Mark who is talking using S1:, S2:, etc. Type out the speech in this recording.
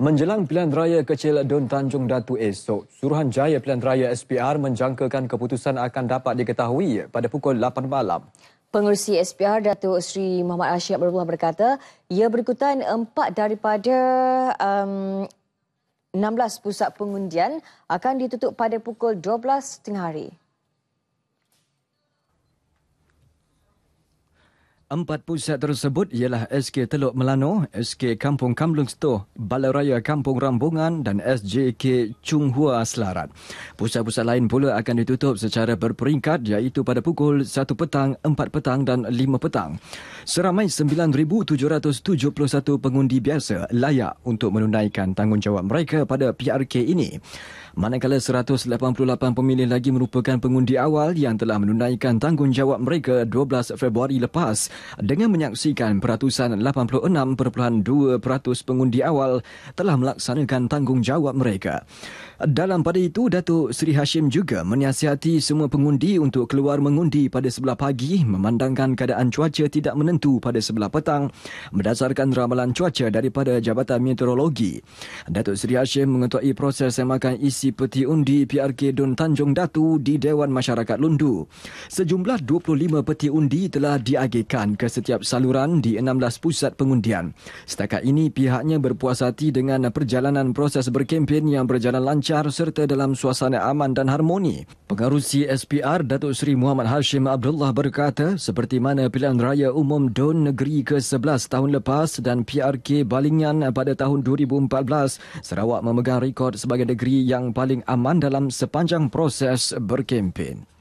S1: Menjelang pilihan raya kecil Dun Tanjung Datu esok, Suruhanjaya pilihan raya SPR menjangkakan keputusan akan dapat diketahui pada pukul 8 malam.
S2: Pengurusi SPR Datuk Sri Muhammad Rashid Abdullah berkata, ia berikutan empat daripada um, 16 pusat pengundian akan ditutup pada pukul 12 tengah hari.
S1: Empat pusat tersebut ialah SK Teluk Melano, SK Kampung Kamlung Stoh, Balaraya Kampung Rambungan dan SJK Chung Hua Selarat. Pusat-pusat lain pula akan ditutup secara berperingkat iaitu pada pukul 1 petang, 4 petang dan 5 petang. Seramai 9,771 pengundi biasa layak untuk menunaikan tanggungjawab mereka pada PRK ini. Manakala 188 pemilih lagi merupakan pengundi awal yang telah menunaikan tanggungjawab mereka 12 Februari lepas dengan menyaksikan peratusan 86.2% pengundi awal telah melaksanakan tanggungjawab mereka. Dalam pada itu, Datuk Seri Hashim juga menasihati semua pengundi untuk keluar mengundi pada sebelah pagi memandangkan keadaan cuaca tidak menentu pada sebelah petang berdasarkan ramalan cuaca daripada Jabatan Meteorologi. Datuk Seri Hashim mengetuai proses semakan isi peti undi PRK Dun Tanjung Datu di Dewan Masyarakat Lundu. Sejumlah 25 peti undi telah diagihkan ke setiap saluran di 16 pusat pengundian. Setakat ini pihaknya berpuas hati dengan perjalanan proses berkempen yang berjalan lancar serta dalam suasana aman dan harmoni. Pengarusi SPR Datuk Seri Muhammad Hashim Abdullah berkata seperti mana pilihan raya umum DUN Negeri ke-11 tahun lepas dan PRK Balingan pada tahun 2014 Sarawak memegang rekod sebagai negeri yang paling aman dalam sepanjang proses berkempen.